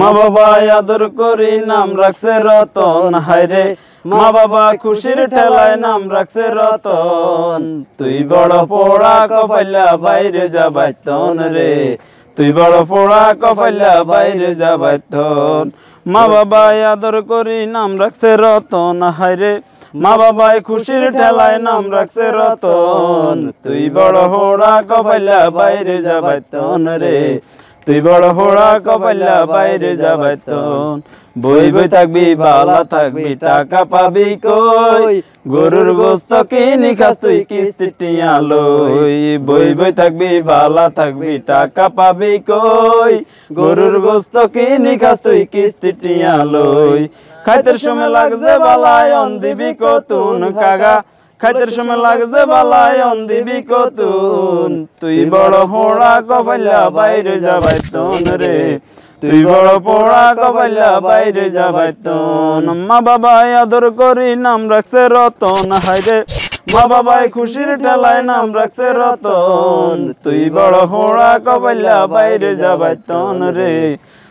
মা বাবা আদর করি নাম রাখছে রতন রে মা বাবা খুশির ঠেলায় নাম রাখছে রতন তুই বড় পোড়া কপাইলা বাইরে যা বাইতন রে তুই বড় পোড়া কপাইলা বাইরে যা বাইতন মা বাবা আদর করি নাম রাখছে রতন রে মা বাবাই খুশির ঠেলায় নাম রাখছে রতন তুই বড় হোড়া কপাইলা বাইরে যা বাইতন রে তুই বড় হোড়া কপাল্লা বাইরে যাবাই তন বই বই থাকবি বালা থাকবি টাকা পাবি কই গরুর গোস্ত কিনি খাস তুই কিস্তি টিয়া লই বই বই থাকবি বালা থাকবি টাকা পাবি কই গরুর গোস্ত কিনি খাস তুই কিস্তি টিয়া লই খাইতের সময় লাগছে বালায় অন দিবি কতুন কাগা খাইতের সময় লাগছে বালায় দিবি কতুন তুই বড় হোড়া কপাইলা বাইরে যাবাই তন রে তুই বড় পোড়া কবাইলা বাইরে যাবাই তন মা বাবা আদর করি নাম রাখছে রতন হাইরে মা বাবাই খুশির ঠেলায় নাম রাখছে রতন তুই বড় হোড়া কবাইলা বাইরে যাবাই তন রে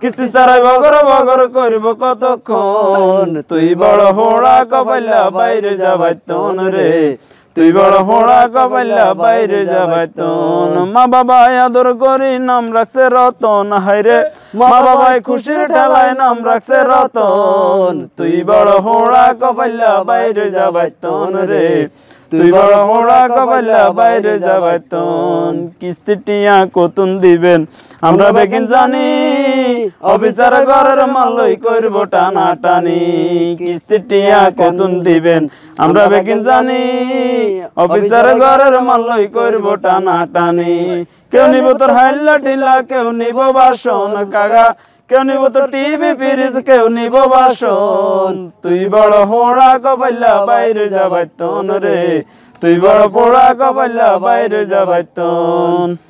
কিস্তি সারাই বগর বগর করব কতক্ষণ তুই বড় হোড়া কপাইলা বাইরে যাবাই তন রে তুই বড় হোড়া কপাইলা বাইরে যাবাই তন মা বাবা আদর করি নাম রাখছে রতন হাইরে মা বাবাই খুশির ঠেলায় নাম রাখছে রতন তুই বড় হোড়া কপাইলা বাইরে যাবাই তন রে তুই বড় হোড়া কবাল্লা বাইরে যাবাই তন কিস্তি টিয়া কতুন দিবেন আমরা বেগিন জানি অফিসার ঘরের মালই করব টানা টানি কিস্তিটিয়া টিয়া কতুন দিবেন আমরা বেকিন জানি অফিসার ঘরের মালই করব টানা টানি কেউ নিব তোর হাইল্লা টিল্লা কেউ নিব বাসন কাগা কেউ নিব তোর টিভি ফ্রিজ কেউ নিব বাসন তুই বড় হোড়া কবাইলা বাইরে যাবাই তন রে তুই বড় পোড়া কবাইলা বাইরে যাবাই তন